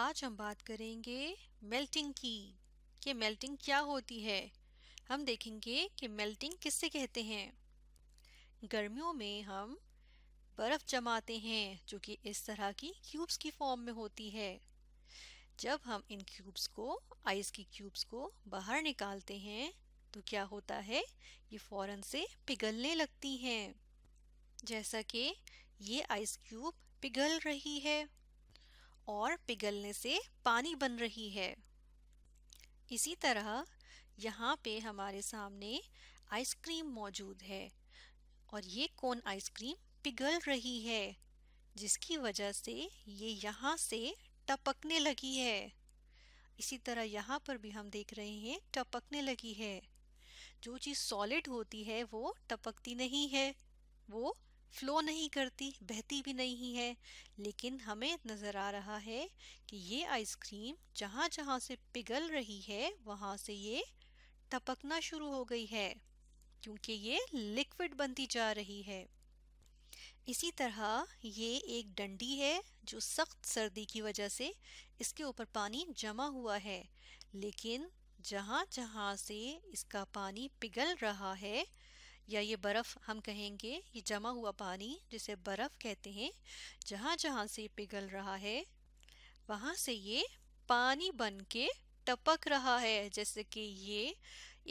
आज हम बात करेंगे मेल्टिंग की कि मेल्टिंग क्या होती है हम देखेंगे कि मेल्टिंग किससे कहते हैं गर्मियों में हम बर्फ़ जमाते हैं जो कि इस तरह की क्यूब्स की फॉर्म में होती है जब हम इन क्यूब्स को आइस की क्यूब्स को बाहर निकालते हैं तो क्या होता है ये फ़ौरन से पिघलने लगती हैं जैसा कि ये आइस क्यूब पिघल रही है और पिघलने से पानी बन रही है इसी तरह यहाँ पे हमारे सामने आइसक्रीम मौजूद है और ये कौन आइसक्रीम पिघल रही है जिसकी वजह से ये यहाँ से टपकने लगी है इसी तरह यहाँ पर भी हम देख रहे हैं टपकने लगी है जो चीज़ सॉलिड होती है वो टपकती नहीं है वो फ्लो नहीं करती बहती भी नहीं है लेकिन हमें नज़र आ रहा है कि ये आइसक्रीम जहाँ जहाँ से पिघल रही है वहाँ से ये टपकना शुरू हो गई है क्योंकि ये लिक्विड बनती जा रही है इसी तरह ये एक डंडी है जो सख्त सर्दी की वजह से इसके ऊपर पानी जमा हुआ है लेकिन जहाँ जहाँ से इसका पानी पिघल रहा है या ये बर्फ़ हम कहेंगे ये जमा हुआ पानी जिसे बर्फ़ कहते हैं जहाँ जहाँ से पिघल रहा है वहाँ से ये पानी बन के टपक रहा है जैसे कि ये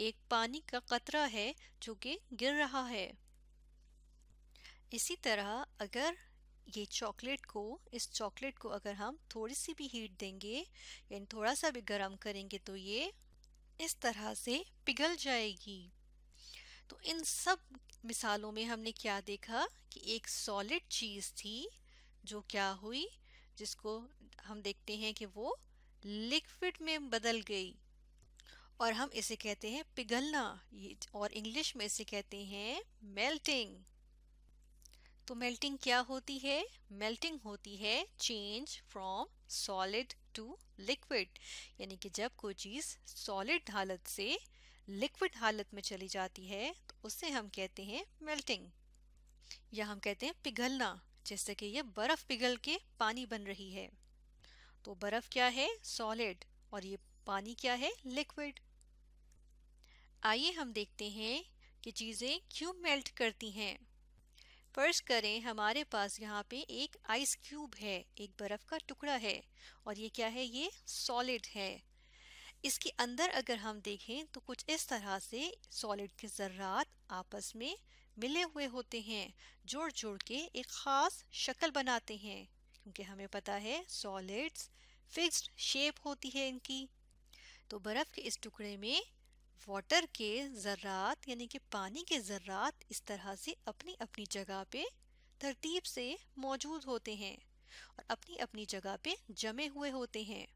एक पानी का कतरा है जो कि गिर रहा है इसी तरह अगर ये चॉकलेट को इस चॉकलेट को अगर हम थोड़ी सी भी हीट देंगे यानी थोड़ा सा भी गर्म करेंगे तो ये इस तरह से पिघल जाएगी तो इन सब मिसालों में हमने क्या देखा कि एक सॉलिड चीज़ थी जो क्या हुई जिसको हम देखते हैं कि वो लिक्विड में बदल गई और हम इसे कहते हैं पिघलना और इंग्लिश में इसे कहते हैं मेल्टिंग तो मेल्टिंग क्या होती है मेल्टिंग होती है change from solid to liquid यानी कि जब कोई चीज़ सॉलिड हालत से लिक्विड हालत में चली जाती है तो उसे हम कहते हैं मेल्टिंग या हम कहते हैं पिघलना जैसे कि यह बर्फ पिघल के पानी बन रही है तो बर्फ क्या है सॉलिड और ये पानी क्या है लिक्विड आइए हम देखते हैं कि चीज़ें क्यों मेल्ट करती हैं फर्स्ट करें हमारे पास यहाँ पे एक आइस क्यूब है एक बर्फ का टुकड़ा है और ये क्या है ये सॉलिड है इसके अंदर अगर हम देखें तो कुछ इस तरह से सॉलिड के ज़र्रात आपस में मिले हुए होते हैं जोड़ जोड़ के एक ख़ास शक्ल बनाते हैं क्योंकि हमें पता है सॉलिड्स फिक्स्ड शेप होती है इनकी तो बर्फ़ के इस टुकड़े में वाटर के ज़र्रात यानी कि पानी के ज़र्रात इस तरह से अपनी अपनी जगह पे तरतीब से मौजूद होते हैं और अपनी अपनी जगह पे जमे हुए होते हैं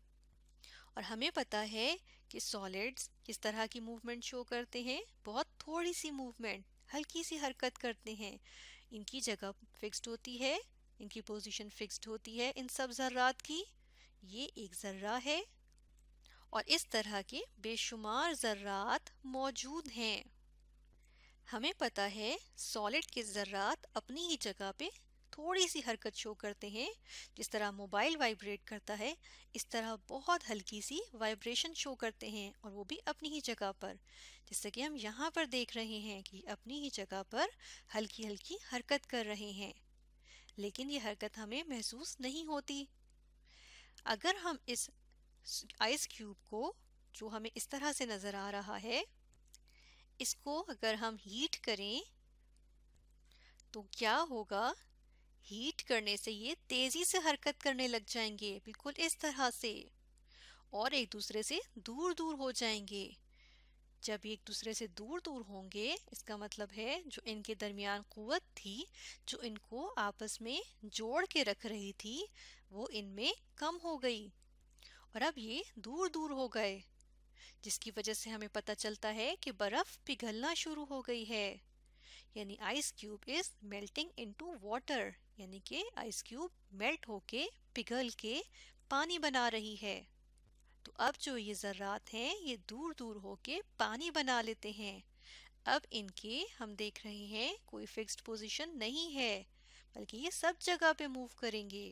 और हमें पता है कि सॉलिड्स किस तरह की मूवमेंट शो करते हैं बहुत थोड़ी सी मूवमेंट हल्की सी हरकत करते हैं इनकी जगह फिक्स्ड होती है इनकी पोजीशन फिक्स्ड होती है इन सब जर्रात की ये एक जर्रा है और इस तरह के बेशुमार जर्रात मौजूद हैं हमें पता है सॉलिड के जर्रात अपनी ही जगह पे थोड़ी सी हरकत शो करते हैं जिस तरह मोबाइल वाइब्रेट करता है इस तरह बहुत हल्की सी वाइब्रेशन शो करते हैं और वो भी अपनी ही जगह पर जैसे कि हम यहाँ पर देख रहे हैं कि अपनी ही जगह पर हल्की हल्की हरकत कर रहे हैं लेकिन ये हरकत हमें महसूस नहीं होती अगर हम इस आइस क्यूब को जो हमें इस तरह से नज़र आ रहा है इसको अगर हम हीट करें तो क्या होगा हीट करने से ये तेजी से हरकत करने लग जाएंगे बिल्कुल इस तरह से और एक दूसरे से दूर दूर हो जाएंगे जब एक दूसरे से दूर दूर होंगे इसका मतलब है जो इनके दरमियान कुत थी जो इनको आपस में जोड़ के रख रही थी वो इनमें कम हो गई और अब ये दूर दूर हो गए जिसकी वजह से हमें पता चलता है कि बर्फ पिघलना शुरू हो गई है यानी ice cube is melting into water यानी कि आइस क्यूब मेल्ट होके पिघल के पानी बना रही है तो अब जो ये ज़र्रात हैं ये दूर दूर होके पानी बना लेते हैं अब इनके हम देख रहे हैं कोई फिक्स्ड पोजीशन नहीं है बल्कि ये सब जगह पे मूव करेंगे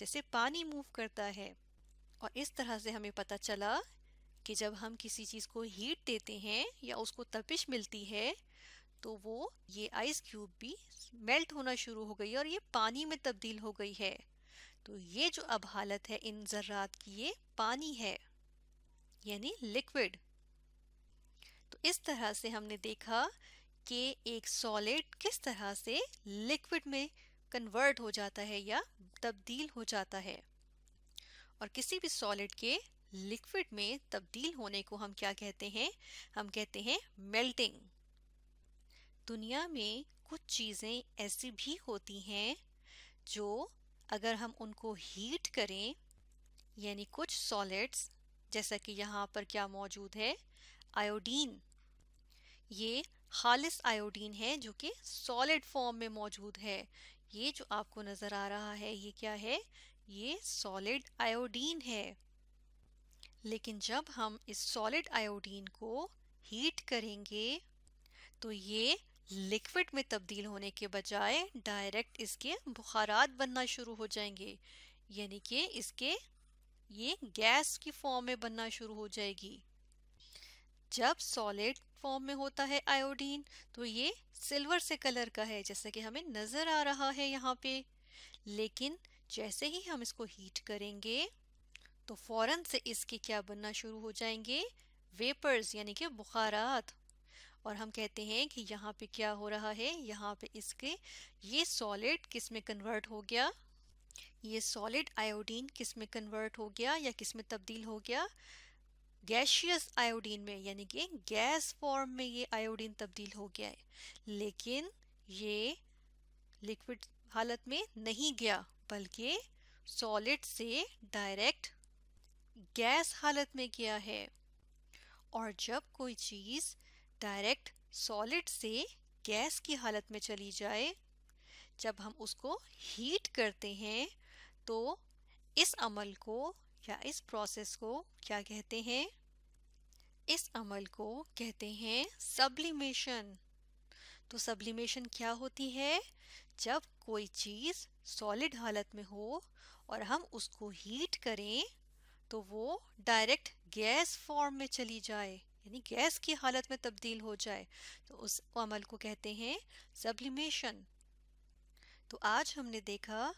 जैसे पानी मूव करता है और इस तरह से हमें पता चला कि जब हम किसी चीज़ को हीट देते हैं या उसको तपिश मिलती है तो वो ये आइस क्यूब भी मेल्ट होना शुरू हो गई और ये पानी में तब्दील हो गई है तो ये जो अब हालत है इन जर्रात की ये पानी है यानी लिक्विड तो इस तरह से हमने देखा कि एक सॉलिड किस तरह से लिक्विड में कन्वर्ट हो जाता है या तब्दील हो जाता है और किसी भी सॉलिड के लिक्विड में तब्दील होने को हम क्या कहते हैं हम कहते हैं मेल्टिंग दुनिया में कुछ चीज़ें ऐसी भी होती हैं जो अगर हम उनको हीट करें यानी कुछ सॉलिड्स जैसा कि यहाँ पर क्या मौजूद है आयोडीन ये खालिस आयोडीन है जो कि सॉलिड फॉर्म में मौजूद है ये जो आपको नज़र आ रहा है ये क्या है ये सॉलिड आयोडीन है लेकिन जब हम इस सॉलिड आयोडीन को हीट करेंगे तो ये लिक्विड में तब्दील होने के बजाय डायरेक्ट इसके बुखारात बनना शुरू हो जाएंगे यानी कि इसके ये गैस की फॉर्म में बनना शुरू हो जाएगी जब सॉलिड फॉर्म में होता है आयोडीन तो ये सिल्वर से कलर का है जैसे कि हमें नज़र आ रहा है यहाँ पे लेकिन जैसे ही हम इसको हीट करेंगे तो फौरन से इसके क्या बनना शुरू हो जाएंगे वेपर्स यानी कि बुखारात और हम कहते हैं कि यहाँ पे क्या हो रहा है यहाँ पे इसके ये सॉलिड किस में कन्वर्ट हो गया ये सॉलिड आयोडीन किस में कन्वर्ट हो गया या किस में तब्दील हो गया गैशियस आयोडीन में यानी कि गैस फॉर्म में ये आयोडीन तब्दील हो गया है लेकिन ये लिक्विड हालत में नहीं गया बल्कि सॉलिड से डायरेक्ट गैस हालत में गया है और जब कोई चीज़ डायरेक्ट सॉलिड से गैस की हालत में चली जाए जब हम उसको हीट करते हैं तो इस अमल को या इस प्रोसेस को क्या कहते हैं इस अमल को कहते हैं सब्लिमेशन तो सब्लिमेशन क्या होती है जब कोई चीज़ सॉलिड हालत में हो और हम उसको हीट करें तो वो डायरेक्ट गैस फॉर्म में चली जाए यानी गैस की हालत में तब्दील हो जाए तो उस अमल को कहते हैं सब्लिमेशन तो आज हमने देखा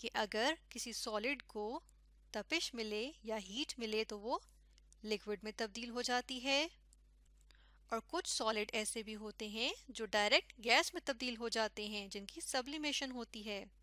कि अगर किसी सॉलिड को तपिश मिले या हीट मिले तो वो लिक्विड में तब्दील हो जाती है और कुछ सॉलिड ऐसे भी होते हैं जो डायरेक्ट गैस में तब्दील हो जाते हैं जिनकी सब्लिमेशन होती है